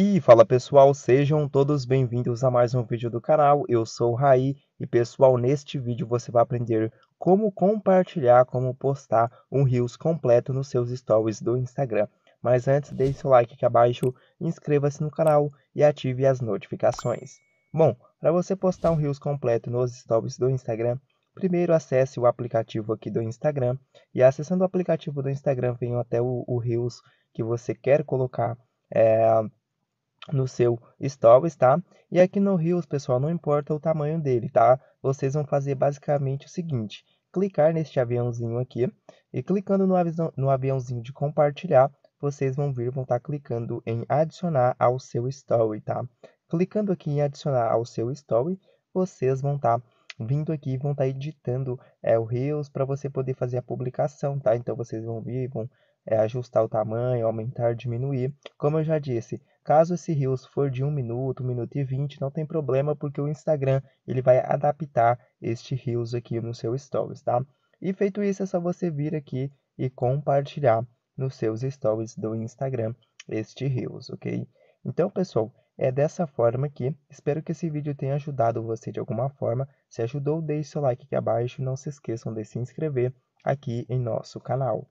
E fala pessoal, sejam todos bem-vindos a mais um vídeo do canal, eu sou o Raí e pessoal, neste vídeo você vai aprender como compartilhar, como postar um Reels completo nos seus stories do Instagram. Mas antes, deixe seu like aqui abaixo, inscreva-se no canal e ative as notificações. Bom, para você postar um Reels completo nos stories do Instagram, primeiro acesse o aplicativo aqui do Instagram e acessando o aplicativo do Instagram venha até o, o Reels que você quer colocar, é no seu stories, tá? E aqui no Reels, pessoal, não importa o tamanho dele, tá? Vocês vão fazer basicamente o seguinte, clicar neste aviãozinho aqui, e clicando no, avião, no aviãozinho de compartilhar, vocês vão vir, vão estar tá clicando em adicionar ao seu story, tá? Clicando aqui em adicionar ao seu story, vocês vão estar tá vindo aqui vão estar tá editando é, o Reels para você poder fazer a publicação, tá? Então vocês vão vir, vão é, ajustar o tamanho, aumentar, diminuir. Como eu já disse, Caso esse Reels for de 1 minuto, 1 minuto e 20, não tem problema, porque o Instagram ele vai adaptar este Reels aqui no seu Stories, tá? E feito isso, é só você vir aqui e compartilhar nos seus Stories do Instagram este Reels, ok? Então, pessoal, é dessa forma aqui. Espero que esse vídeo tenha ajudado você de alguma forma. Se ajudou, deixe seu like aqui abaixo. Não se esqueçam de se inscrever aqui em nosso canal.